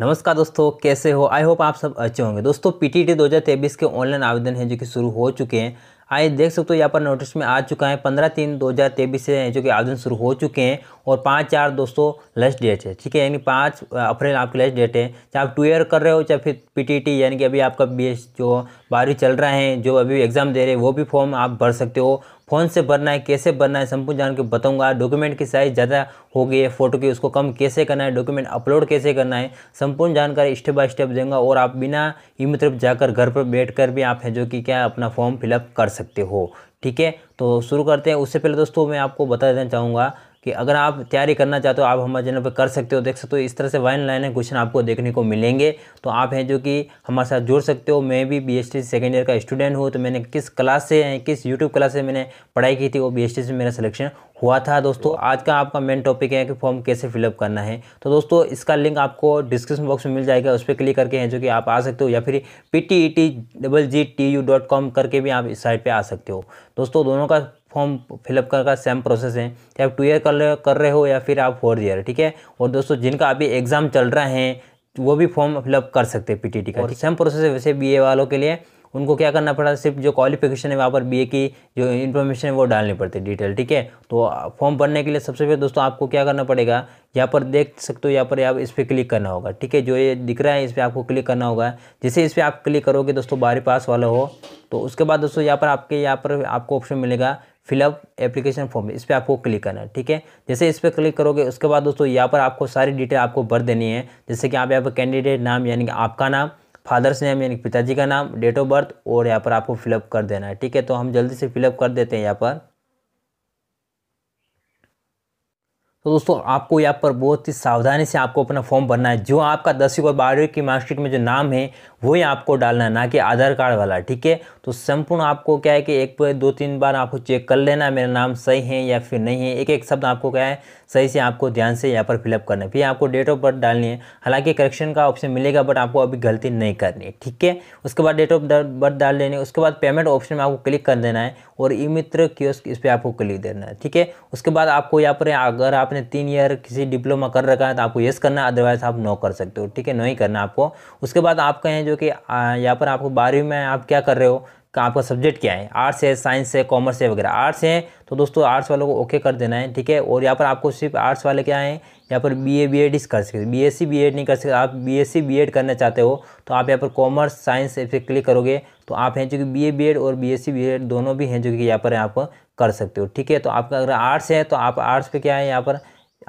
नमस्कार दोस्तों कैसे हो आई होप आप सब अच्छे होंगे दोस्तों पीटीटी 2023 के ऑनलाइन आवेदन है जो कि शुरू हो चुके हैं आइए देख सकते हो यहाँ पर नोटिस में आ चुका है पंद्रह तीन दो हज़ार तेईस से जो कि आवेदन शुरू हो चुके हैं और पाँच चार दोस्तों लास्ट डेट है ठीक है यानी पाँच अप्रैल आपकी लास्ट डेट है चाहे आप टू ईयर कर रहे हो चाहे फिर पीटीटी यानी कि अभी आपका बी जो बारहवीं चल रहा है जो अभी एग्ज़ाम दे रहे हैं वो भी फॉर्म आप भर सकते हो कौन से भरना है कैसे भरना है संपूर्ण जान के बताऊँगा डॉक्यूमेंट की साइज़ ज़्यादा हो गई है फोटो की उसको कम कैसे करना है डॉक्यूमेंट अपलोड कैसे करना है संपूर्ण जानकारी स्टेप बाय स्टेप देंगे और आप बिना ई मित्र जाकर घर पर बैठ भी आप हैं जो कि क्या अपना फॉर्म फिलअप कर सकते हो ठीक है तो शुरू करते हैं उससे पहले दोस्तों मैं आपको बता देना चाहूँगा कि अगर आप तैयारी करना चाहते हो आप हमारे चैनल पर कर सकते हो देख सकते हो इस तरह से वाइन लाइन क्वेश्चन आपको देखने को मिलेंगे तो आप हैं जो कि हमारे साथ जुड़ सकते हो मैं भी बी एस सेकेंड ईयर का स्टूडेंट हूँ तो मैंने किस क्लास से किस यूट्यूब क्लास से मैंने पढ़ाई की थी वो बी एस से मेरा सिलेक्शन हुआ था दोस्तों आज का आपका मेन टॉपिक है कि फॉर्म कैसे फिलअप करना है तो दोस्तों इसका लिंक आपको डिस्क्रिप्शन बॉक्स में मिल जाएगा उस पर क्लिक करके हैं जो कि आप आ सकते हो या फिर P T E T double G T U dot com करके भी आप इस साइट पर आ सकते हो दोस्तों दोनों का फॉर्म फिलअप कर का सेम प्रोसेस है चाहे आप टू ईयर कर रहे कर रहे हो या फिर आप फोर ईयर ठीक है और दोस्तों जिनका अभी एग्ज़ाम चल रहा है वो भी फॉर्म फिलअप कर सकते हैं पीटीटी का सेम प्रोसेस है वैसे बीए वालों के लिए उनको क्या करना पड़ा सिर्फ जो क्वालिफिकेशन है वहाँ पर बी की जो इन्फॉर्मेशन है वो डालनी पड़ती है डिटेल ठीक है तो फॉर्म भरने के लिए सबसे पहले दोस्तों आपको क्या करना पड़ेगा यहाँ पर देख सकते हो यहाँ पर आप इस पर क्लिक करना होगा ठीक है जो ये दिख रहा है इस पर आपको क्लिक करना होगा जैसे इस पर आप क्लिक करोगे दोस्तों बारी पास वाला हो तो उसके बाद दोस्तों यहाँ पर आपके यहाँ पर आपको ऑप्शन मिलेगा फिलअप एप्लीकेशन फॉर्म इस पर आपको क्लिक करना है ठीक है जैसे इस पर क्लिक करोगे उसके बाद दोस्तों यहाँ पर आपको सारी डिटेल आपको भर देनी है जैसे कि आप यहाँ पर कैंडिडेट नाम यानी कि आपका नाम फादर्स नेम यानी पिताजी का नाम डेट ऑफ बर्थ और यहाँ पर आपको फिलअप कर देना है ठीक है तो हम जल्दी से फिलअप कर देते हैं यहाँ पर तो दोस्तों आपको यहाँ पर बहुत ही सावधानी से आपको अपना फॉर्म भरना है जो आपका दसवीं और बारहवीं की मार्कशीट में जो नाम है वही आपको डालना है ना कि आधार कार्ड वाला ठीक है तो संपूर्ण आपको क्या है कि एक दो तीन बार आपको चेक कर लेना मेरा नाम सही है या फिर नहीं है एक एक शब्द आपको क्या है सही से आपको ध्यान से यहाँ पर फिलअप करना है फिर आपको डेट ऑफ बर्थ डालनी है हालांकि करेक्शन का ऑप्शन मिलेगा बट आपको अभी गलती नहीं करनी है ठीक है उसके बाद डेट ऑफ बर्थ डाल लेनी है उसके बाद पेमेंट ऑप्शन में आपको क्लिक कर देना है और ई मित्र की इस पर आपको क्लिक देना है ठीक है उसके बाद आपको यहाँ पर अगर आप आपने तीन ईयर किसी डिप्लोमा कर रखा है तो आपको येस करना है अदरवाइज़ आप नो कर सकते हो ठीक है नो ही करना आपको उसके बाद आप कहें जो कि यहाँ पर आपको बारहवीं में आप क्या कर रहे हो आपका सब्जेक्ट क्या है आर्ट्स है साइंस है कॉमर्स है वगैरह आर्ट्स है तो दोस्तों आर्ट्स वालों को ओके कर देना है ठीक है और यहाँ पर आपको सिर्फ आर्ट्स वाले क्या हैं यहाँ पर बी ए बी एड कर सकते B S C B Ed नहीं कर सकते आप B S C B Ed करना चाहते हो तो आप यहाँ पर कॉमर्स साइंस पे क्लिक करोगे तो आप हैं जो कि बी ए बी एड और B S C B Ed दोनों भी हैं जो कि यहाँ पर आप कर सकते हो ठीक है तो आपका अगर आर्ट्स है तो आप आर्ट्स पे क्या है यहाँ पर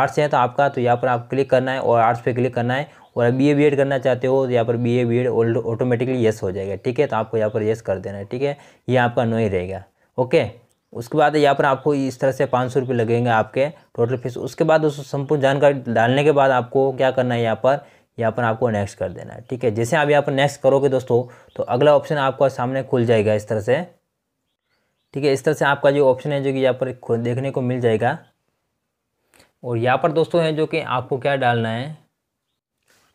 आर्ट्स है तो आपका तो यहाँ पर आप क्लिक करना है और आर्ट्स पे क्लिक करना है और बी ए बी एड करना चाहते हो तो यहाँ पर B A B Ed automatically yes हो जाएगा ठीक है तो आपको यहाँ पर येस कर देना है ठीक है ये आपका नो ही रहेगा ओके उसके बाद यहाँ पर आपको इस तरह से पाँच सौ रुपये लगेंगे आपके टोटल फीस उसके बाद उस संपूर्ण जानकारी डालने के बाद आपको क्या करना है यहाँ पर यहाँ पर आपको नेक्स्ट कर देना है ठीक है जैसे आप यहाँ पर नेक्स्ट करोगे दोस्तों तो अगला ऑप्शन आपका सामने खुल जाएगा इस तरह से ठीक है इस तरह से आपका जो ऑप्शन है जो कि यहाँ पर देखने को मिल जाएगा और यहाँ पर दोस्तों है जो कि आपको क्या डालना है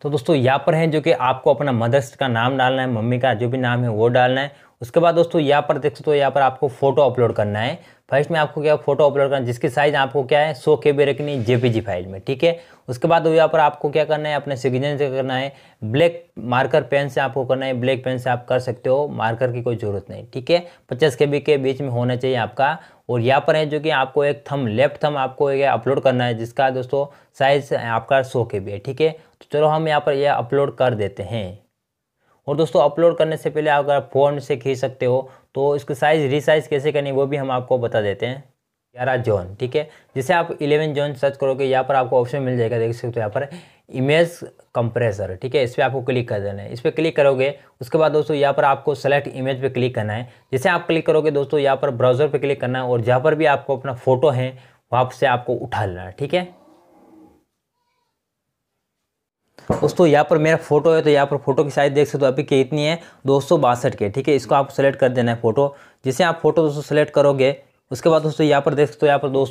तो दोस्तों यहाँ पर है जो कि आपको अपना मदर्स का नाम डालना है मम्मी का जो भी नाम है वो डालना है उसके बाद दोस्तों यहाँ पर देख सकते हो यहाँ पर आपको फोटो अपलोड करना है फर्स्ट में आपको क्या फोटो अपलोड करना है जिसकी साइज़ आपको क्या है सौ के बी रखनी है जेपीजी फाइल में ठीक है उसके बाद यहाँ पर आपको क्या करना है अपने सिग्नेचर से करना है ब्लैक मार्कर पेन से आपको करना है ब्लैक पेन से आप कर सकते हो मार्कर की कोई ज़रूरत नहीं ठीक है पचास के के बीच में होना चाहिए आपका और यहाँ पर है जो कि आपको एक थम लेफ्ट थम आपको अपलोड करना है जिसका दोस्तों साइज़ आपका सौ के बी है ठीक है तो चलो हम यहाँ पर यह अपलोड कर देते हैं और दोस्तों अपलोड करने से पहले अगर आप फ़ोन से खींच सकते हो तो इसकी साइज़ रिसाइज़ कैसे करनी वो भी हम आपको बता देते हैं ग्यारह जोन ठीक है जैसे आप इलेवन जोन सर्च करोगे यहाँ पर आपको ऑप्शन मिल जाएगा देख सकते हो यहाँ पर इमेज कंप्रेसर ठीक है इस पर आपको क्लिक कर देना है इस पर क्लिक करोगे उसके बाद दोस्तों यहाँ पर आपको सेलेक्ट इमेज पे क्लिक करना है जैसे आप क्लिक करोगे दोस्तों यहाँ पर ब्राउज़र पे क्लिक करना है और जहाँ पर भी आपको अपना फोटो है वहाँ से आपको उठा लेना है ठीक है दोस्तों यहाँ पर मेरा फोटो है तो यहाँ पर फोटो की साइज़ देख सकते हो अभी की है दो के ठीक है इसको आप सेलेक्ट कर देना है फोटो जिसे आप फोटो दोस्तों सेलेक्ट करोगे उसके बाद दोस्तों यहाँ पर देख सकते हो यहाँ पर दो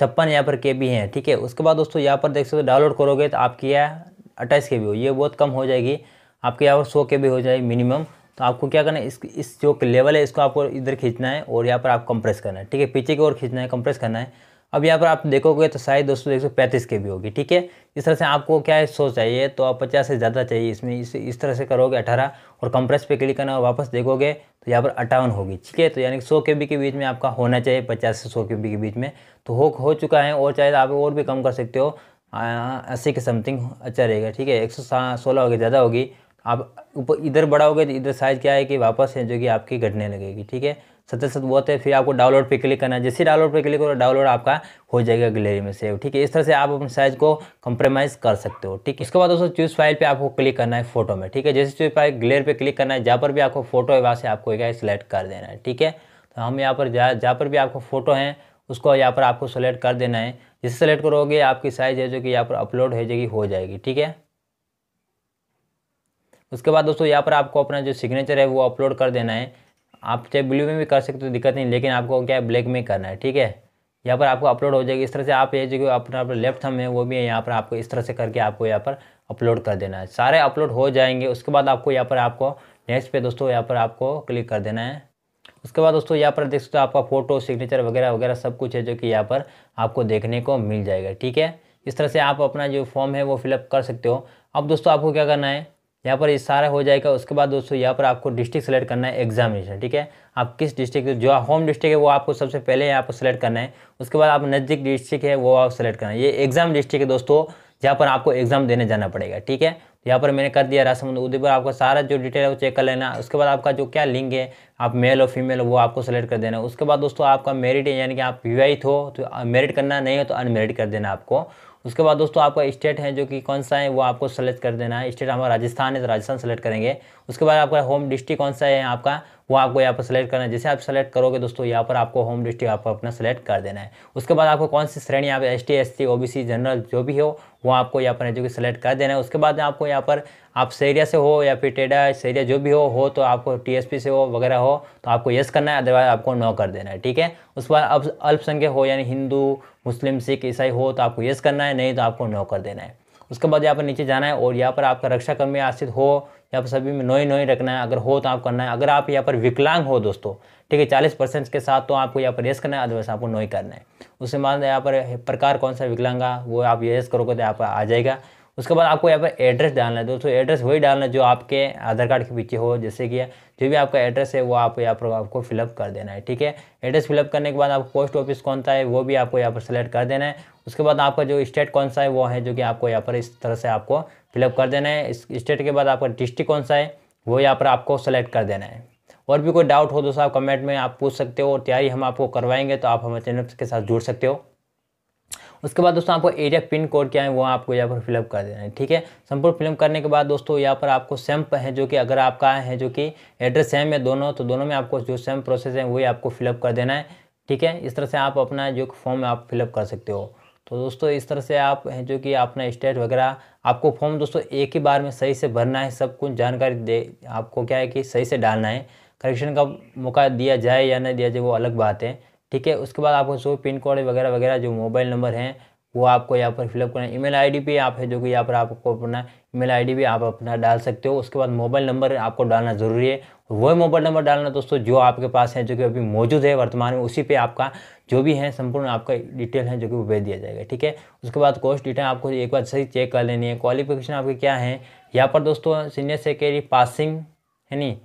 छप्पन यहाँ पर के बी हैं ठीक है उसके बाद दोस्तों यहाँ पर देख सकते हो डाउनलोड करोगे तो आपकी यह अट्ठाईस के बी हो ये बहुत कम हो जाएगी आपके यहाँ पर सौ के बी हो जाएगी मिनिमम तो आपको क्या करना है इस इस जो लेवल है इसको आपको इधर खींचना है और यहाँ पर आप कंप्रेस करना है ठीक है पीछे की ओर खींचना है कंप्रेस करना है अब यहाँ पर आप देखोगे तो साइज दोस्तों एक सौ पैंतीस के भी होगी ठीक है इस तरह से आपको क्या है सौ चाहिए तो आप पचास से ज़्यादा चाहिए इसमें इस इस तरह से करोगे अठारह और कंप्रेस पे क्लिक करना और वापस देखोगे तो यहाँ पर अट्ठावन होगी ठीक है तो यानी कि सौ के बी के बीच में आपका होना चाहिए पचास से सौ के बी के बीच में तो हो हो चुका है और चाहे आप और भी कम कर सकते हो अस्सी के समथिंग अच्छा रहेगा ठीक है एक सौ सोलह होगी ज़्यादा होगी आप ऊपर इधर बढ़ाओगे तो इधर साइज़ क्या है कि वापस है जो कि आपकी घटने लगेगी ठीक है सत्य सत्य बहुत है फिर आपको डाउनलोड पे क्लिक करना है जैसे डाउनलोड पे क्लिक करो डाउनलोड आपका हो जाएगा गैलरी में सेव ठीक है इस तरह से आप अपने साइज को कंप्रोमाइज़ कर सकते हो ठीक है इसके बाद दोस्तों चूज फाइल पे आपको क्लिक करना है फोटो में ठीक है जैसे चूज फाइल गैलरी पे क्लिक करना है जहाँ पर भी आपको फोटो है वहाँ से आपको एक सिलेक्ट कर देना है ठीक है तो हम यहाँ पर जहाँ पर भी आपको फोटो है उसको यहाँ पर आपको सेलेक्ट कर देना है जैसे सेलेक्ट करोगे आपकी साइज है जो कि यहाँ पर अपलोड हो जाएगी हो जाएगी ठीक है उसके बाद दोस्तों यहाँ पर आपको अपना जो सिग्नेचर है वो अपलोड कर देना है आप चाहे ब्लू में भी कर सकते हो तो दिक्कत नहीं लेकिन आपको क्या है ब्लैक में करना है ठीक है यहाँ पर आपको अपलोड हो जाएगी इस तरह से आप ये जो अपना अपना लेफ्ट हम है वो भी है यहाँ पर आपको इस तरह से करके आपको यहाँ पर अपलोड कर देना है सारे अपलोड हो जाएंगे उसके बाद आपको यहाँ पर आपको नेक्स्ट पे दोस्तों यहाँ पर आपको क्लिक कर देना है उसके बाद दोस्तों यहाँ पर देख सकते हो आपका फ़ोटो सिग्नेचर वगैरह वगैरह सब कुछ है जो कि यहाँ पर आपको देखने को मिल जाएगा ठीक है इस तरह से आप अपना जो फॉर्म है वो फिलअप कर सकते हो अब दोस्तों आपको क्या करना है यहाँ पर ये सारा हो जाएगा उसके बाद दोस्तों यहाँ पर आपको डिस्ट्रिक्ट सेलेक्ट करना है एग्जामिनेशन ठीक है आप किस डिस्ट्रिक्ट जो होम डिस्ट्रिक्ट है वो आपको सबसे पहले यहाँ पर सेलेक्ट करना है उसके बाद आप नज़दीक डिस्ट्रिक्ट है वो आप सेलेक्ट करना है ये एग्जाम डिस्ट्रिक्ट है दोस्तों जहाँ पर आपको एग्जाम देने जाना पड़ेगा ठीक है यहाँ पर मैंने कर दिया रासमंद उदयपुर पर आपका सारा जो डिटेल है वो चेक कर लेना उसके बाद आपका जो क्या लिंक है आप मेल और फीमेल वो आपको सेलेक्ट कर देना उसके बाद दोस्तों आपका मेरिट है यानी कि आप विवाहित हो तो मेरिट करना नहीं हो तो अनमेरिट कर देना आपको उसके बाद दोस्तों आपका स्टेट है जो कि कौन सा है वो आपको सेलेक्ट कर देना है स्टेट हमारा राजस्थान है तो राजस्थान सेलेक्ट करेंगे उसके बाद आपका होम डिस्ट्रिक्ट कौन सा है आपका वो आपको यहाँ पर सेलेक्ट करना है जैसे आप सेलेक्ट करोगे दोस्तों यहाँ पर आपको होम डिस्ट्रिक्ट आपको अपना सेलेक्ट कर देना है उसके बाद आपको कौन सी श्रेणी यहाँ पर S T S C O B C general जो भी हो वो आपको यहाँ पर है जो कि सेलेक्ट कर देना है उसके बाद आपको यहाँ पर आप सेरिया से हो या फिर टेडा सेरिया जो भी हो हो तो आपको पी से हो वगैरह हो तो आपको येस करना है अदरवाइज आपको नो कर देना है ठीक है उसके बाद अब अल्पसंख्यक हो यानी हिंदू मुस्लिम सिख ईसाई हो तो आपको येस करना है नहीं तो आपको नो कर देना है उसके बाद यहाँ पर नीचे जाना है और यहाँ पर आपका रक्षा कर्मी आश्रित हो यहाँ पर सभी में नोई नोई रखना है अगर हो तो आप करना है अगर आप यहाँ पर विकलांग हो दोस्तों ठीक है चालीस परसेंट के साथ तो आपको यहाँ पर येस करना है अदरवाइज आपको नोई करना है उसके बाद यहाँ पर प्रकार कौन सा विकलांग वो आप येस करोगे तो यहाँ पर आ जाएगा उसके बाद आपको यहाँ पर एड्रेस डालना है दोस्तों एड्रेस वही डालना है जो आपके आधार कार्ड के पीछे हो जैसे कि जो भी आपका एड्रेस है वो आप यहाँ पर आपको फिलअप कर देना है ठीक है एड्रेस फिलअप करने के बाद आपको पोस्ट ऑफिस कौन सा है वो भी आपको यहाँ पर सेलेक्ट कर देना है उसके बाद आपका जो स्टेट कौन सा है वो है जो कि आपको यहाँ पर इस तरह से आपको फिलअप कर देना है इस स्टेट के बाद आपका डिस्ट्रिक्ट कौन सा है वो यहाँ पर आपको सेलेक्ट कर देना है और भी कोई डाउट हो दोस्तों आप कमेंट में आप पूछ सकते हो और तैयारी हम आपको करवाएंगे तो आप हमारे चैनल के साथ जुड़ सकते हो उसके बाद दोस्तों आपको एरिया पिन कोड क्या है वो आपको यहाँ पर फिलअप कर देना है ठीक है संपूर्ण फिलअप करने के बाद दोस्तों यहाँ पर आपको सेम है जो कि अगर आपका है जो कि एड्रेस सेम है दोनों तो दोनों में आपको जो सेम प्रोसेस है वही आपको फिलअप कर देना है ठीक है इस तरह से आप अपना जो फॉर्म आप फिलअप कर सकते हो तो दोस्तों इस तरह से आप हैं जो कि अपना स्टेट वगैरह आपको फॉर्म दोस्तों एक ही बार में सही से भरना है सब कुछ जानकारी दे आपको क्या है कि सही से डालना है करेक्शन का मौका दिया जाए या नहीं दिया जाए वो अलग बात है ठीक है उसके बाद आपको जो पिन कोड वगैरह वगैरह जो मोबाइल नंबर हैं वो आपको यहाँ पर फिलअप करना है ईमेल आईडी भी आप है जो कि यहाँ पर आपको अपना ईमेल आईडी भी आप अपना डाल सकते हो उसके बाद मोबाइल नंबर आपको डालना ज़रूरी है वही मोबाइल नंबर डालना दोस्तों जो आपके पास है जो कि अभी मौजूद है वर्तमान में उसी पे आपका जो भी है संपूर्ण आपका डिटेल है जो कि वो भेज दिया जाएगा ठीक है उसके बाद कोस्ट डिटेल आपको एक बार सही चेक कर लेनी है क्वालिफिकेशन आपके क्या है यहाँ पर दोस्तों सीनियर सेकेंडरी पासिंग है नहीं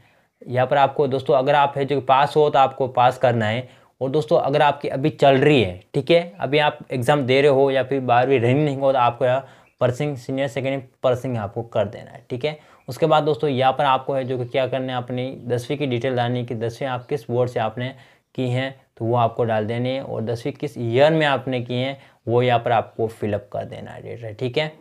यहाँ पर आपको दोस्तों अगर आप है जो पास हो तो आपको पास करना है और दोस्तों अगर आपकी अभी चल रही है ठीक है अभी आप एग्ज़ाम दे रहे हो या फिर बारहवीं रनिंग नहीं हो तो आपको यहाँ परसिंग सीनियर सेकेंडरी परसिंग आपको कर देना है ठीक है उसके बाद दोस्तों यहाँ पर आपको है जो कि क्या करना है अपनी दसवीं की डिटेल डालनी कि दसवीं आप किस बोर्ड से आपने की हैं तो वो आपको डाल देनी है और दसवीं किस ईयर में आपने की हैं वो यहाँ पर आपको फिलअप कर देना है डेटा ठीक है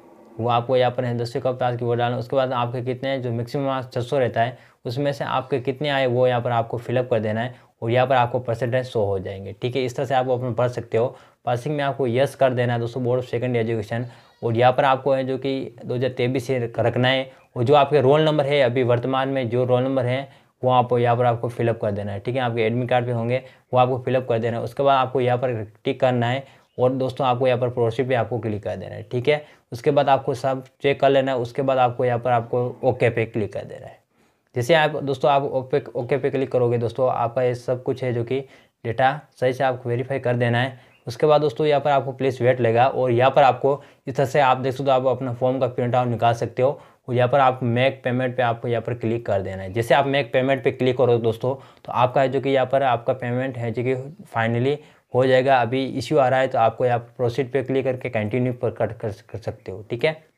वो आपको यहाँ पर है दसवीं कब पास की वो डालना उसके बाद आपके कितने जो मैक्सिमम मार्क्स छः रहता है उसमें से आपके कितने आए वो यहाँ पर आपको फिलअप कर देना है और यहाँ पर आपको परसेंटेज शो हो जाएंगे ठीक है इस तरह से आप अपने पढ़ सकते हो पासिंग में आपको यस कर देना है दोस्तों बोर्ड ऑफ सेकेंड एजुकेशन और यहाँ पर आपको है जो कि दो हज़ार तेईस से रखना है और जो आपके रोल नंबर है अभी वर्तमान में जो रोल नंबर है वो आप यहाँ पर आपको फिलअप कर देना है ठीक है आपके एडमिट कार्ड पे होंगे वो आपको फिलअप कर देना है उसके बाद आपको यहाँ पर टिक करना है और दोस्तों आपको यहाँ पर प्रोसीड पे आपको क्लिक कर देना है ठीक है उसके बाद आपको सब चेक कर लेना है उसके बाद आपको यहाँ पर आपको ओके पे क्लिक कर देना है जैसे आप दोस्तों आप ओपे ओके पे क्लिक करोगे दोस्तों आपका ये सब कुछ है जो कि डेटा सही से आपको वेरीफाई कर देना है उसके बाद दोस्तों यहाँ पर आपको प्लेस वेट लेगा और यहाँ पर आपको इस तरह से आप देख सकते हो आप अपना फॉर्म का प्रिंट आउट निकाल सकते हो और यहाँ पर आप मेक पेमेंट पे आपको यहाँ पर क्लिक कर देना है जैसे आप मेक पेमेंट पे क्लिक करो दोस्तों तो आपका है जो कि यहाँ पर आपका पेमेंट है जो कि फाइनली हो जाएगा अभी इश्यू आ रहा है तो आपको यहाँ प्रोसीड पे क्लिक करके कंटिन्यू पर कट कर, कर सकते हो ठीक है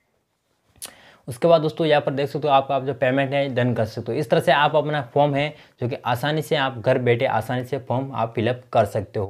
उसके बाद दोस्तों यहाँ पर देख सकते हो आप, आप जो पेमेंट है डन कर सकते हो इस तरह से आप अपना फॉर्म है जो कि आसानी से आप घर बैठे आसानी से फॉर्म आप फिलअप कर सकते हो